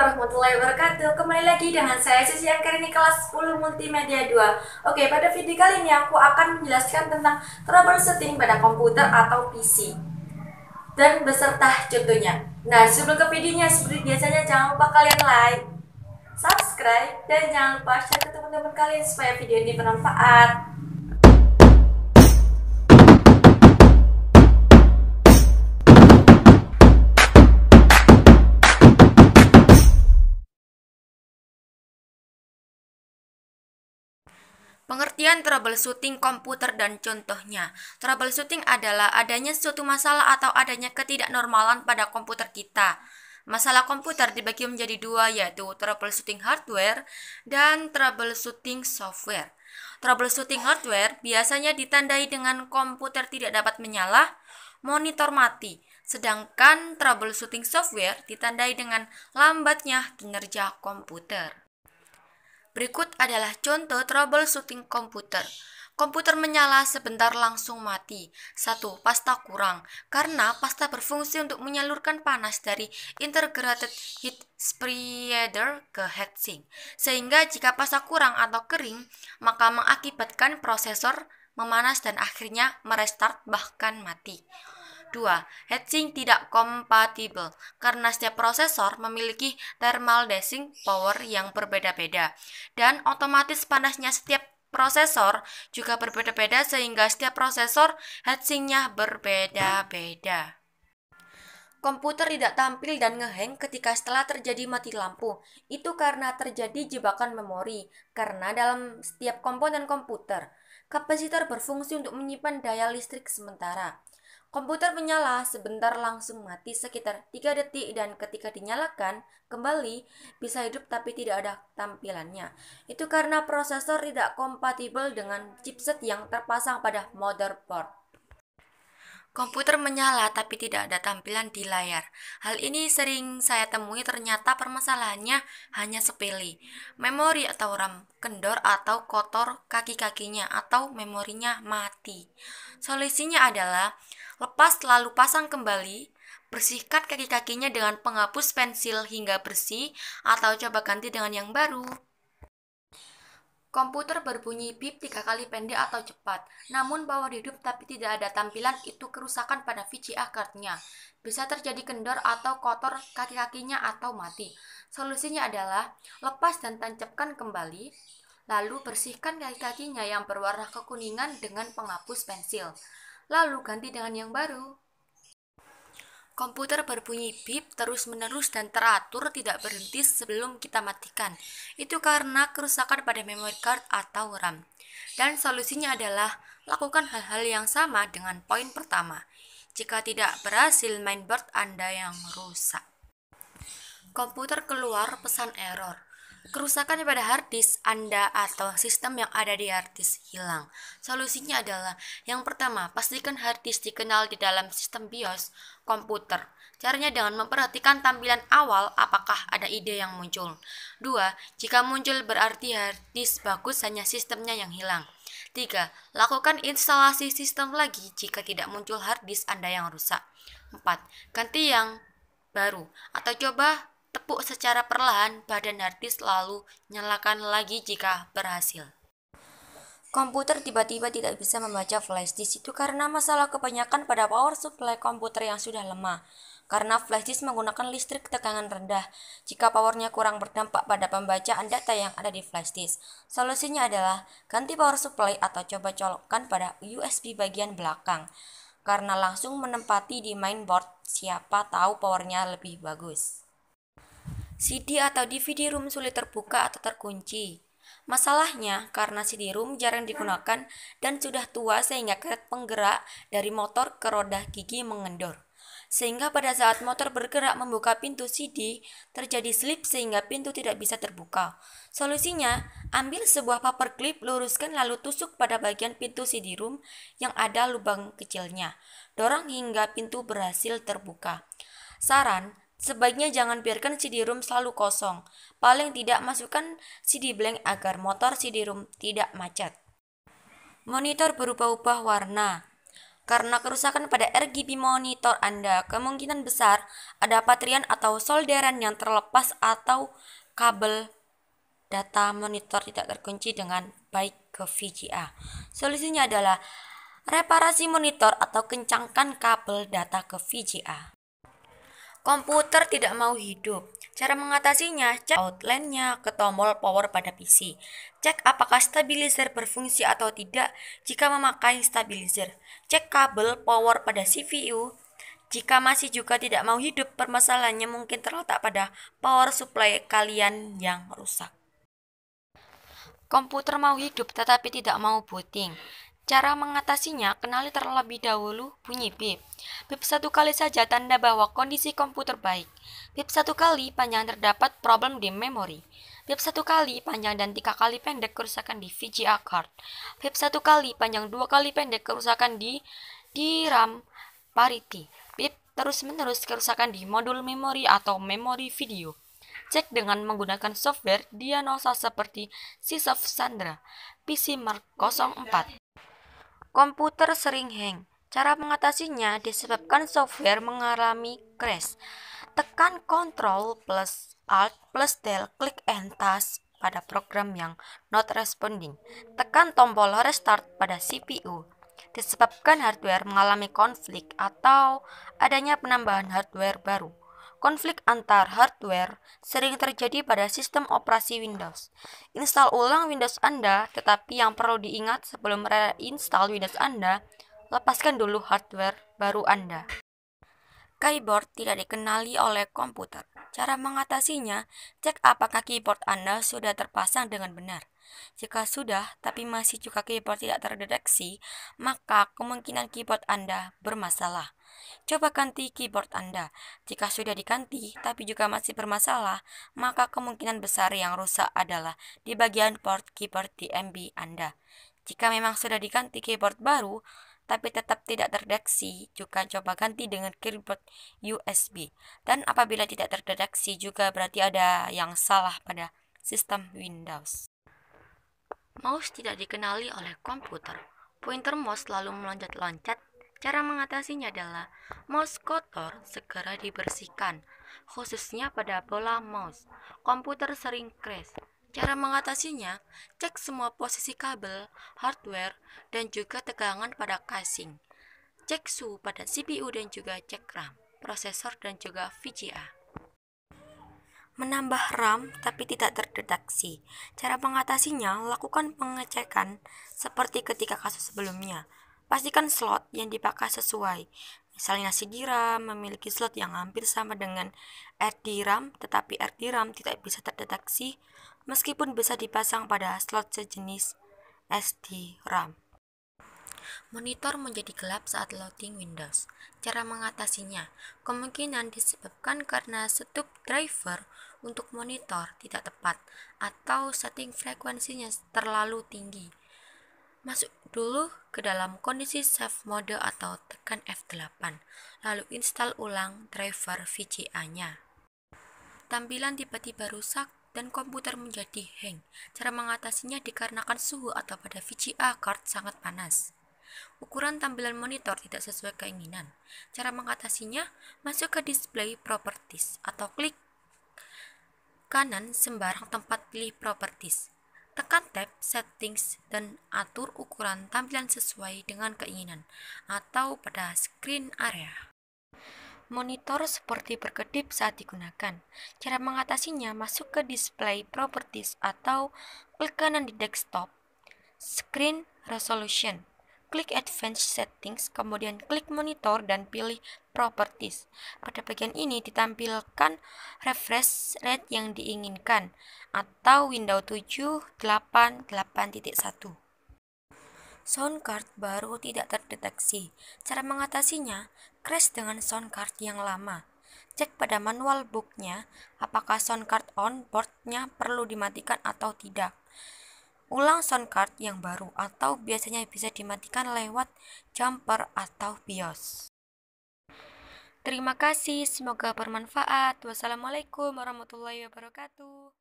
warahmatullahi wabarakatuh Kembali lagi dengan saya Sisi Angker ini kelas 10 Multimedia 2 Oke, pada video kali ini aku akan menjelaskan tentang troubleshooting pada komputer atau PC Dan beserta contohnya Nah, sebelum ke videonya, seperti biasanya jangan lupa kalian like, subscribe, dan jangan lupa share ke teman-teman kalian supaya video ini bermanfaat Pengertian troubleshooting komputer dan contohnya. Troubleshooting adalah adanya suatu masalah atau adanya ketidaknormalan pada komputer kita. Masalah komputer dibagi menjadi dua yaitu troubleshooting hardware dan troubleshooting software. Troubleshooting hardware biasanya ditandai dengan komputer tidak dapat menyala, monitor mati, sedangkan troubleshooting software ditandai dengan lambatnya kinerja komputer. Berikut adalah contoh troubleshooting komputer. Komputer menyala sebentar langsung mati. Satu, Pasta kurang. Karena pasta berfungsi untuk menyalurkan panas dari integrated heat spreader ke heatsink, Sehingga jika pasta kurang atau kering, maka mengakibatkan prosesor memanas dan akhirnya merestart bahkan mati. 2. Heatsink tidak kompatibel karena setiap prosesor memiliki thermal desync power yang berbeda-beda dan otomatis panasnya setiap prosesor juga berbeda-beda sehingga setiap prosesor heatsinknya berbeda-beda. Komputer tidak tampil dan ngeheng ketika setelah terjadi mati lampu. Itu karena terjadi jebakan memori, karena dalam setiap komponen komputer, kapasitor berfungsi untuk menyimpan daya listrik sementara. Komputer menyala sebentar langsung mati sekitar 3 detik dan ketika dinyalakan kembali bisa hidup tapi tidak ada tampilannya. Itu karena prosesor tidak kompatibel dengan chipset yang terpasang pada motherboard. Komputer menyala tapi tidak ada tampilan di layar. Hal ini sering saya temui ternyata permasalahannya hanya sepele. Memori atau RAM kendor atau kotor kaki-kakinya atau memorinya mati. Solusinya adalah Lepas lalu pasang kembali, bersihkan kaki-kakinya dengan penghapus pensil hingga bersih atau coba ganti dengan yang baru. Komputer berbunyi bip tiga kali pendek atau cepat, namun power hidup tapi tidak ada tampilan itu kerusakan pada VGA cardnya. Bisa terjadi kendor atau kotor kaki-kakinya atau mati. Solusinya adalah lepas dan tancapkan kembali, lalu bersihkan kaki-kakinya yang berwarna kekuningan dengan penghapus pensil lalu ganti dengan yang baru. Komputer berbunyi bip terus-menerus dan teratur tidak berhenti sebelum kita matikan. Itu karena kerusakan pada memory card atau RAM. Dan solusinya adalah lakukan hal-hal yang sama dengan poin pertama. Jika tidak berhasil, mainboard Anda yang rusak. Komputer keluar pesan error kerusakan pada hard Anda atau sistem yang ada di hard hilang. Solusinya adalah yang pertama, pastikan hard dikenal di dalam sistem BIOS komputer. Caranya dengan memperhatikan tampilan awal apakah ada ide yang muncul. Dua, Jika muncul berarti hard bagus hanya sistemnya yang hilang. Tiga, Lakukan instalasi sistem lagi jika tidak muncul hard Anda yang rusak. Empat, Ganti yang baru atau coba Tepuk secara perlahan, badan harddisk lalu nyalakan lagi jika berhasil. Komputer tiba-tiba tidak bisa membaca flash disk itu karena masalah kebanyakan pada power supply komputer yang sudah lemah. Karena flash disk menggunakan listrik tegangan rendah, jika powernya kurang berdampak pada pembacaan data yang ada di flash disk. Solusinya adalah ganti power supply atau coba colokkan pada USB bagian belakang. Karena langsung menempati di mainboard, siapa tahu powernya lebih bagus. CD atau DVD room sulit terbuka atau terkunci. Masalahnya, karena cd room jarang digunakan dan sudah tua sehingga karet penggerak dari motor ke roda gigi mengendor. Sehingga pada saat motor bergerak membuka pintu CD, terjadi slip sehingga pintu tidak bisa terbuka. Solusinya, ambil sebuah paperclip luruskan lalu tusuk pada bagian pintu cd room yang ada lubang kecilnya. Dorong hingga pintu berhasil terbuka. Saran, Sebaiknya jangan biarkan CD-ROM selalu kosong. Paling tidak masukkan CD blank agar motor CD-ROM tidak macet. Monitor berubah-ubah warna. Karena kerusakan pada RGB monitor Anda, kemungkinan besar ada patrian atau solderan yang terlepas atau kabel data monitor tidak terkunci dengan baik ke VGA. Solusinya adalah reparasi monitor atau kencangkan kabel data ke VGA. Komputer tidak mau hidup. Cara mengatasinya, cek outline-nya ke tombol power pada PC. Cek apakah stabilizer berfungsi atau tidak jika memakai stabilizer. Cek kabel power pada CPU. Jika masih juga tidak mau hidup, permasalahannya mungkin terletak pada power supply kalian yang rusak. Komputer mau hidup tetapi tidak mau booting. Cara mengatasinya, kenali terlebih dahulu bunyi bip. Bip satu kali saja tanda bahwa kondisi komputer baik. Bip satu kali panjang terdapat problem di memori. Bip satu kali panjang dan tiga kali pendek kerusakan di VGA card. Bip satu kali panjang dua kali pendek kerusakan di di RAM parity. Bip terus-menerus kerusakan di modul memori atau memori video cek dengan menggunakan software diagnosa seperti Sysof Sandra, PC Mark 04. Komputer sering hang. Cara mengatasinya disebabkan software mengalami crash. Tekan Ctrl plus Alt plus Del, klik Entas pada program yang not responding. Tekan tombol restart pada CPU. Disebabkan hardware mengalami konflik atau adanya penambahan hardware baru. Konflik antar hardware sering terjadi pada sistem operasi Windows. Install ulang Windows Anda, tetapi yang perlu diingat sebelum reinstall Windows Anda, lepaskan dulu hardware baru Anda. Keyboard tidak dikenali oleh komputer. Cara mengatasinya, cek apakah keyboard Anda sudah terpasang dengan benar. Jika sudah, tapi masih juga keyboard tidak terdeteksi, maka kemungkinan keyboard Anda bermasalah. Coba ganti keyboard Anda. Jika sudah diganti tapi juga masih bermasalah, maka kemungkinan besar yang rusak adalah di bagian port keyboard DMB Anda. Jika memang sudah diganti keyboard baru, tapi tetap tidak terdeteksi, juga coba ganti dengan keyboard USB. Dan apabila tidak terdeteksi juga berarti ada yang salah pada sistem Windows. Mouse tidak dikenali oleh komputer. Pointer mouse selalu meloncat-loncat Cara mengatasinya adalah mouse kotor segera dibersihkan, khususnya pada bola mouse. Komputer sering crash. Cara mengatasinya, cek semua posisi kabel, hardware, dan juga tegangan pada casing. Cek suhu pada CPU dan juga cek RAM, prosesor dan juga VGA. Menambah RAM tapi tidak terdeteksi. Cara mengatasinya, lakukan pengecekan seperti ketika kasus sebelumnya. Pastikan slot yang dipakai sesuai. Misalnya nasi diram memiliki slot yang hampir sama dengan air diram, tetapi air diram tidak bisa terdeteksi meskipun bisa dipasang pada slot sejenis SD RAM. Monitor menjadi gelap saat loading Windows. Cara mengatasinya kemungkinan disebabkan karena setup driver untuk monitor tidak tepat atau setting frekuensinya terlalu tinggi Masuk dulu ke dalam kondisi save mode atau tekan F8, lalu install ulang driver VGA-nya. Tampilan tiba-tiba rusak dan komputer menjadi hang. Cara mengatasinya dikarenakan suhu atau pada VGA card sangat panas. Ukuran tampilan monitor tidak sesuai keinginan. Cara mengatasinya, masuk ke display properties atau klik kanan sembarang tempat pilih properties. Tekan tab Settings dan atur ukuran tampilan sesuai dengan keinginan atau pada screen area. Monitor seperti berkedip saat digunakan. Cara mengatasinya masuk ke Display Properties atau klik kanan di desktop, Screen Resolution klik Advanced Settings, kemudian klik Monitor dan pilih Properties. Pada bagian ini ditampilkan refresh rate yang diinginkan atau window 788.1. Sound card baru tidak terdeteksi. Cara mengatasinya, crash dengan sound card yang lama. Cek pada manual booknya apakah sound card on boardnya perlu dimatikan atau tidak ulang sound card yang baru atau biasanya bisa dimatikan lewat jumper atau BIOS. Terima kasih, semoga bermanfaat. Wassalamualaikum warahmatullahi wabarakatuh.